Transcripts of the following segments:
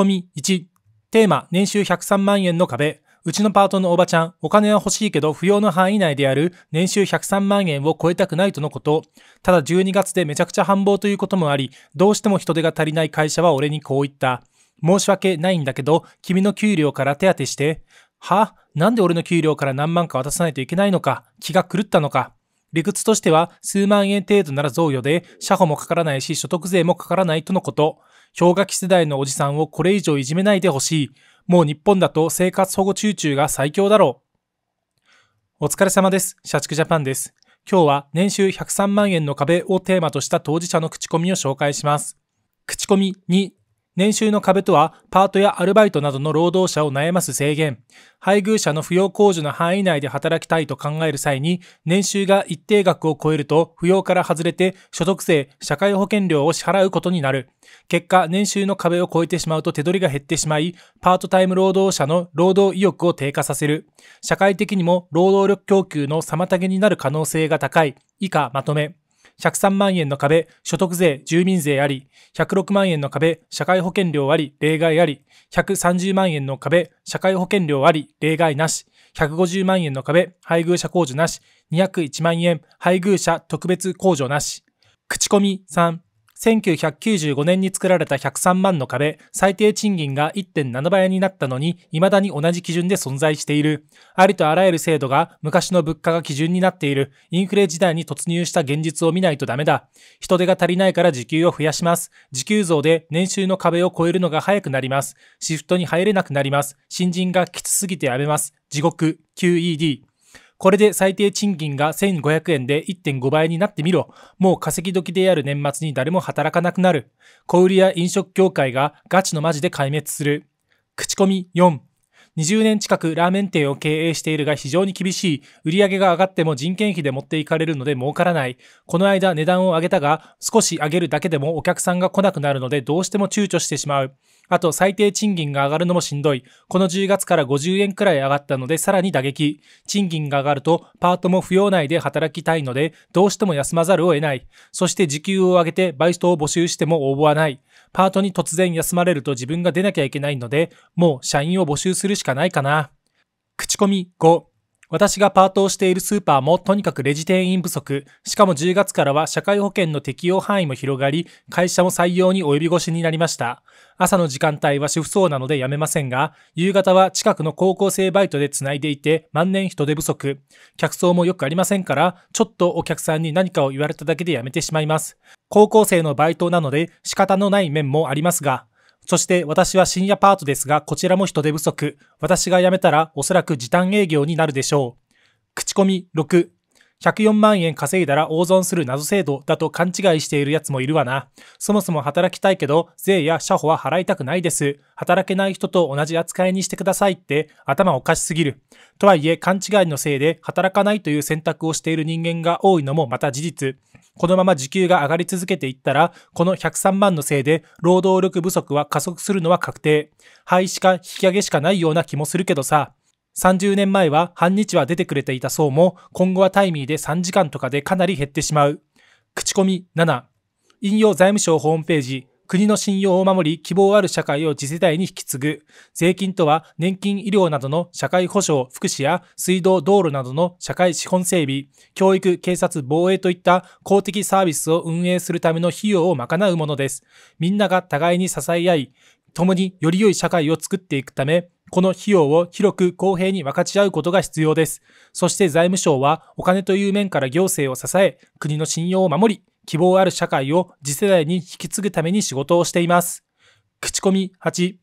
込み1、テーマ、年収103万円の壁。うちのパートのおばちゃん、お金は欲しいけど不要の範囲内である年収103万円を超えたくないとのこと。ただ12月でめちゃくちゃ繁忙ということもあり、どうしても人手が足りない会社は俺にこう言った。申し訳ないんだけど、君の給料から手当てして。はなんで俺の給料から何万か渡さないといけないのか気が狂ったのか理屈としては数万円程度なら贈与で、社保もかからないし所得税もかからないとのこと。氷河期世代のおじさんをこれ以上いじめないでほしい。もう日本だと生活保護中中が最強だろう。お疲れ様です。社畜ジャパンです。今日は年収103万円の壁をテーマとした当事者の口コミを紹介します。口コミに年収の壁とは、パートやアルバイトなどの労働者を悩ます制限、配偶者の扶養控除の範囲内で働きたいと考える際に、年収が一定額を超えると、扶養から外れて、所得税、社会保険料を支払うことになる。結果、年収の壁を超えてしまうと手取りが減ってしまい、パートタイム労働者の労働意欲を低下させる。社会的にも労働力供給の妨げになる可能性が高い。以下、まとめ。103万円の壁、所得税、住民税あり、106万円の壁、社会保険料あり、例外あり、130万円の壁、社会保険料あり、例外なし、150万円の壁、配偶者控除なし、201万円、配偶者特別控除なし。口コミ3、1995年に作られた103万の壁、最低賃金が1.7倍になったのに、未だに同じ基準で存在している。ありとあらゆる制度が昔の物価が基準になっている。インフレ時代に突入した現実を見ないとダメだ。人手が足りないから時給を増やします。時給増で年収の壁を超えるのが早くなります。シフトに入れなくなります。新人がきつすぎてやめます。地獄、QED。これで最低賃金が1500円で1.5倍になってみろ。もう稼ぎ時である年末に誰も働かなくなる。小売や飲食業界がガチのマジで壊滅する。口コミ4。20年近くラーメン店を経営しているが非常に厳しい。売り上げが上がっても人件費で持っていかれるので儲からない。この間値段を上げたが、少し上げるだけでもお客さんが来なくなるのでどうしても躊躇してしまう。あと最低賃金が上がるのもしんどい。この10月から50円くらい上がったのでさらに打撃。賃金が上がるとパートも不要内で働きたいのでどうしても休まざるを得ない。そして時給を上げてバイトを募集しても応募はない。パートに突然休まれると自分が出なきゃいけないのでもう社員を募集するしかないかな。口コミ5私がパートをしているスーパーもとにかくレジ店員不足、しかも10月からは社会保険の適用範囲も広がり、会社も採用に及び腰になりました。朝の時間帯は主婦層なのでやめませんが、夕方は近くの高校生バイトで繋いでいて万年人手不足。客層もよくありませんから、ちょっとお客さんに何かを言われただけでやめてしまいます。高校生のバイトなので仕方のない面もありますが、そして私は深夜パートですが、こちらも人手不足。私が辞めたらおそらく時短営業になるでしょう。口コミ6、104万円稼いだら大損する謎制度だと勘違いしている奴もいるわな。そもそも働きたいけど、税や社保は払いたくないです。働けない人と同じ扱いにしてくださいって頭おかしすぎる。とはいえ、勘違いのせいで働かないという選択をしている人間が多いのもまた事実。このまま時給が上がり続けていったら、この103万のせいで労働力不足は加速するのは確定。廃止か引き上げしかないような気もするけどさ。30年前は半日は出てくれていた層も、今後はタイミーで3時間とかでかなり減ってしまう。口コミ7。引用財務省ホームページ。国の信用を守り、希望ある社会を次世代に引き継ぐ。税金とは、年金、医療などの社会保障、福祉や水道、道路などの社会資本整備、教育、警察、防衛といった公的サービスを運営するための費用を賄うものです。みんなが互いに支え合い、共により良い社会を作っていくため、この費用を広く公平に分かち合うことが必要です。そして財務省はお金という面から行政を支え、国の信用を守り、希望ある社会を次世代に引き継ぐために仕事をしています。口コミ8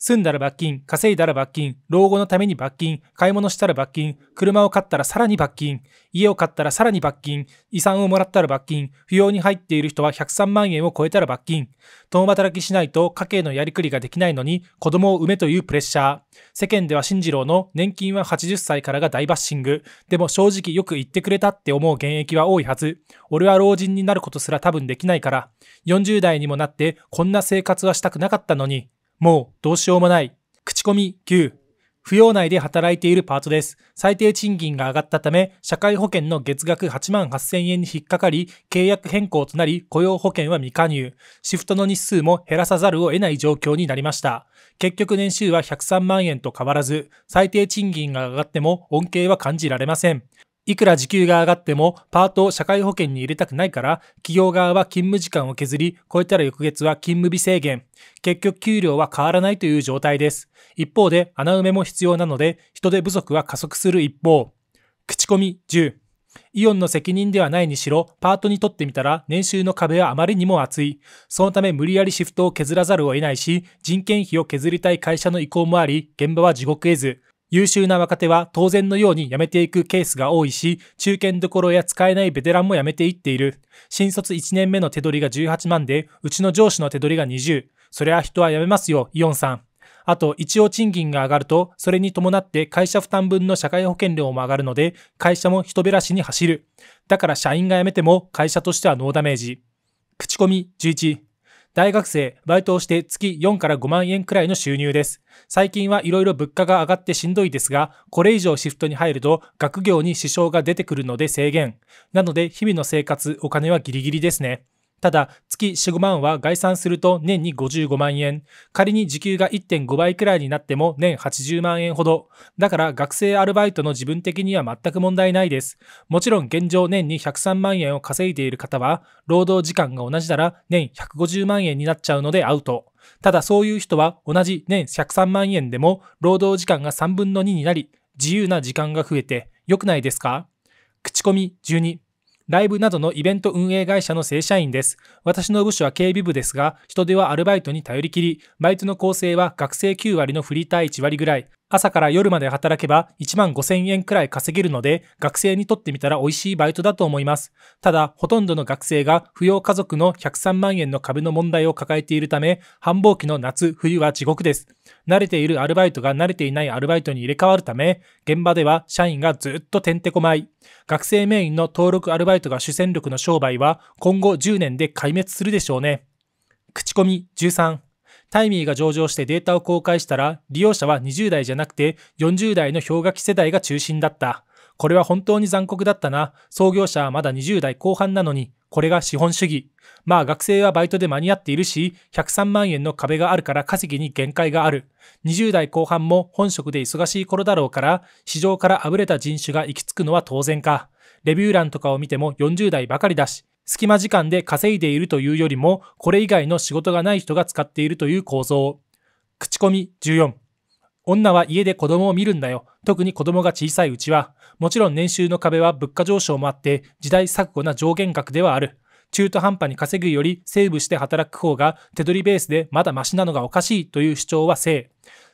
住んだら罰金、稼いだら罰金、老後のために罰金、買い物したら罰金、車を買ったらさらに罰金、家を買ったらさらに罰金、遺産をもらったら罰金、扶養に入っている人は103万円を超えたら罰金、共働きしないと家計のやりくりができないのに子供を産めというプレッシャー、世間では新次郎の年金は80歳からが大バッシング、でも正直よく言ってくれたって思う現役は多いはず、俺は老人になることすら多分できないから、40代にもなってこんな生活はしたくなかったのに、もうどうしようもない。口コミ9。扶養内で働いているパートです。最低賃金が上がったため、社会保険の月額8万8000円に引っかかり、契約変更となり、雇用保険は未加入。シフトの日数も減らさざるを得ない状況になりました。結局年収は103万円と変わらず、最低賃金が上がっても恩恵は感じられません。いくら時給が上がってもパートを社会保険に入れたくないから、企業側は勤務時間を削り、超えたら翌月は勤務日制限。結局給料は変わらないという状態です。一方で穴埋めも必要なので、人手不足は加速する一方。口コミ10。イオンの責任ではないにしろ、パートにとってみたら年収の壁はあまりにも厚い。そのため無理やりシフトを削らざるを得ないし、人件費を削りたい会社の意向もあり、現場は地獄絵図。優秀な若手は当然のように辞めていくケースが多いし、中堅どころや使えないベテランも辞めていっている。新卒1年目の手取りが18万で、うちの上司の手取りが20。そりゃ人は辞めますよ、イオンさん。あと、一応賃金が上がると、それに伴って会社負担分の社会保険料も上がるので、会社も人減らしに走る。だから社員が辞めても会社としてはノーダメージ。口コミ11。大学生、バイトをして月4から5万円くらいの収入です。最近はいろいろ物価が上がってしんどいですが、これ以上シフトに入ると学業に支障が出てくるので制限。なので日々の生活、お金はギリギリですね。ただ、月4、5万は概算すると年に55万円。仮に時給が1.5倍くらいになっても年80万円ほど。だから学生アルバイトの自分的には全く問題ないです。もちろん現状年に103万円を稼いでいる方は、労働時間が同じなら年150万円になっちゃうのでアウト。ただそういう人は同じ年103万円でも労働時間が3分の2になり、自由な時間が増えて良くないですか口コミ12。ライブなどのイベント運営会社の正社員です。私の部署は警備部ですが、人手はアルバイトに頼りきり、バイトの構成は学生9割のフリーター1割ぐらい、朝から夜まで働けば1万5000円くらい稼げるので、学生にとってみたら美味しいバイトだと思います。ただ、ほとんどの学生が扶養家族の103万円の株の問題を抱えているため、繁忙期の夏、冬は地獄です。慣れているアルバイトが慣れていないアルバイトに入れ替わるため、現場では社員がずっとてんてこまい。学生メインの登録アルバイトが主戦力の商売は、今後10年で壊滅するでしょうね。口コミ13。タイミーが上場してデータを公開したら、利用者は20代じゃなくて40代の氷河期世代が中心だった。これは本当に残酷だったな。創業者はまだ20代後半なのに、これが資本主義。まあ学生はバイトで間に合っているし、103万円の壁があるから稼ぎに限界がある。20代後半も本職で忙しい頃だろうから、市場からあぶれた人種が行き着くのは当然か。レビュー欄とかを見ても40代ばかりだし、隙間時間で稼いでいるというよりも、これ以外の仕事がない人が使っているという構造。口コミ14。女は家で子供を見るんだよ。特に子供が小さいうちは。もちろん年収の壁は物価上昇もあって、時代錯誤な上限額ではある。中途半端に稼ぐよりセーブして働く方が手取りベースでまだマシなのがおかしいという主張は正。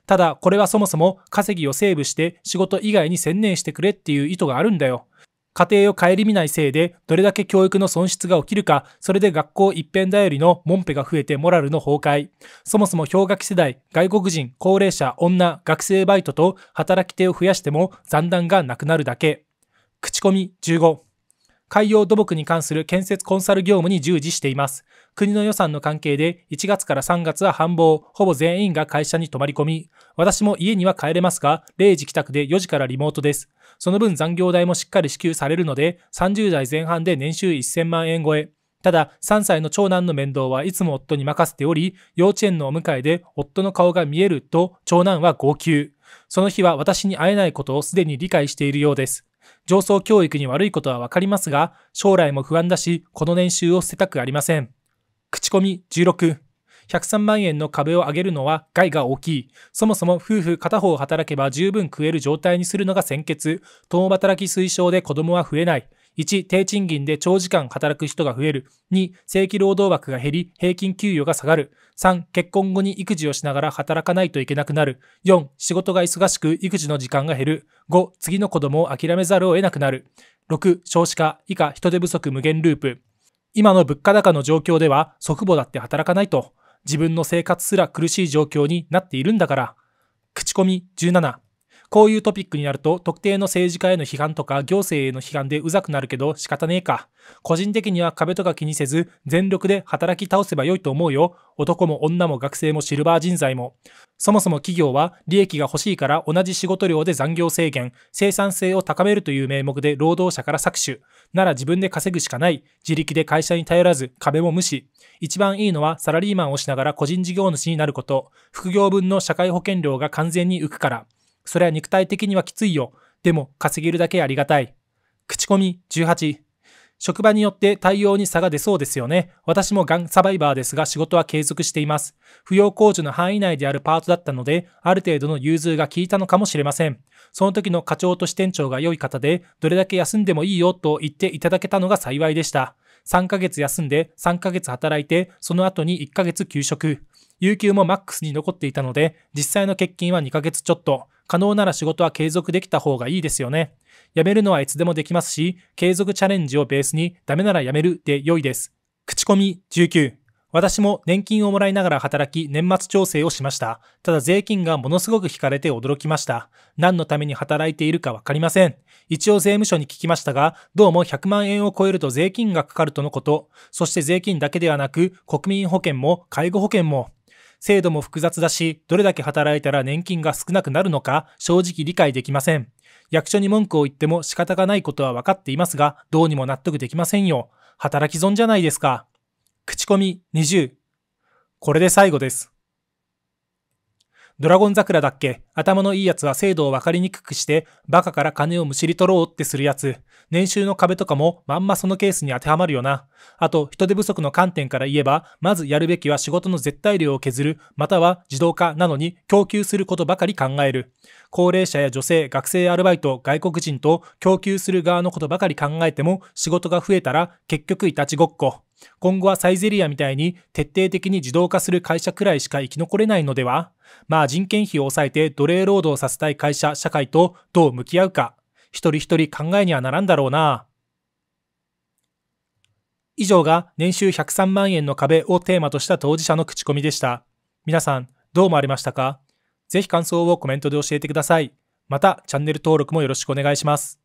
ただ、これはそもそも稼ぎをセーブして仕事以外に専念してくれっていう意図があるんだよ。家庭を顧みないせいで、どれだけ教育の損失が起きるか、それで学校一辺頼りのモンペが増えてモラルの崩壊。そもそも氷河期世代、外国人、高齢者、女、学生バイトと働き手を増やしても残弾がなくなるだけ。口コミ15。海洋土木に関する建設コンサル業務に従事しています。国の予算の関係で1月から3月は繁忙、ほぼ全員が会社に泊まり込み、私も家には帰れますが、0時帰宅で4時からリモートです。その分残業代もしっかり支給されるので、30代前半で年収1000万円超え。ただ、3歳の長男の面倒はいつも夫に任せており、幼稚園のお迎えで夫の顔が見えると、長男は号泣。その日は私に会えないことをすでに理解しているようです。上層教育に悪いことはわかりますが、将来も不安だし、この年収を捨てたくありません。口コミ16。103万円の壁を上げるのは害が大きい。そもそも夫婦片方働けば十分食える状態にするのが先決。共働き推奨で子供は増えない。1、低賃金で長時間働く人が増える。2、正規労働枠が減り、平均給与が下がる。3、結婚後に育児をしながら働かないといけなくなる。4、仕事が忙しく育児の時間が減る。5、次の子供を諦めざるを得なくなる。6、少子化、以下人手不足無限ループ。今の物価高の状況では祖父母だって働かないと、自分の生活すら苦しい状況になっているんだから。口コミ17こういうトピックになると特定の政治家への批判とか行政への批判でうざくなるけど仕方ねえか。個人的には壁とか気にせず全力で働き倒せばよいと思うよ。男も女も学生もシルバー人材も。そもそも企業は利益が欲しいから同じ仕事量で残業制限、生産性を高めるという名目で労働者から搾取。なら自分で稼ぐしかない。自力で会社に頼らず壁も無視。一番いいのはサラリーマンをしながら個人事業主になること。副業分の社会保険料が完全に浮くから。それは肉体的にはきついよ。でも稼げるだけありがたい。口コミ18。職場によって対応に差が出そうですよね。私もがんサバイバーですが仕事は継続しています。扶養控除の範囲内であるパートだったので、ある程度の融通が効いたのかもしれません。その時の課長と支店長が良い方で、どれだけ休んでもいいよと言っていただけたのが幸いでした。3ヶ月休んで、3ヶ月働いて、その後に1ヶ月休職。有給もマックスに残っていたので、実際の欠勤は2ヶ月ちょっと。可能なら仕事は継続できた方がいいですよね。辞めるのはいつでもできますし、継続チャレンジをベースに、ダメなら辞めるで良いです。口コミ19。私も年金をもらいながら働き年末調整をしました。ただ税金がものすごく引かれて驚きました。何のために働いているかわかりません。一応税務署に聞きましたが、どうも100万円を超えると税金がかかるとのこと。そして税金だけではなく、国民保険も介護保険も。制度も複雑だし、どれだけ働いたら年金が少なくなるのか正直理解できません。役所に文句を言っても仕方がないことは分かっていますが、どうにも納得できませんよ。働き損じゃないですか。口コミ20。これで最後です。ドラゴン桜だっけ頭のいいやつは制度を分かりにくくして、バカから金をむしり取ろうってするやつ。年収の壁とかもまんまそのケースに当てはまるよな。あと、人手不足の観点から言えば、まずやるべきは仕事の絶対量を削る、または自動化なのに供給することばかり考える。高齢者や女性、学生アルバイト、外国人と供給する側のことばかり考えても、仕事が増えたら結局いたちごっこ。今後はサイゼリアみたいに徹底的に自動化する会社くらいしか生き残れないのではまあ人件費を抑えて奴隷労働させたい会社、社会とどう向き合うか。一人一人考えにはならんだろうな。以上が年収103万円の壁をテーマとした当事者の口コミでした。皆さん、どう思われましたかぜひ感想をコメントで教えてください。また、チャンネル登録もよろしくお願いします。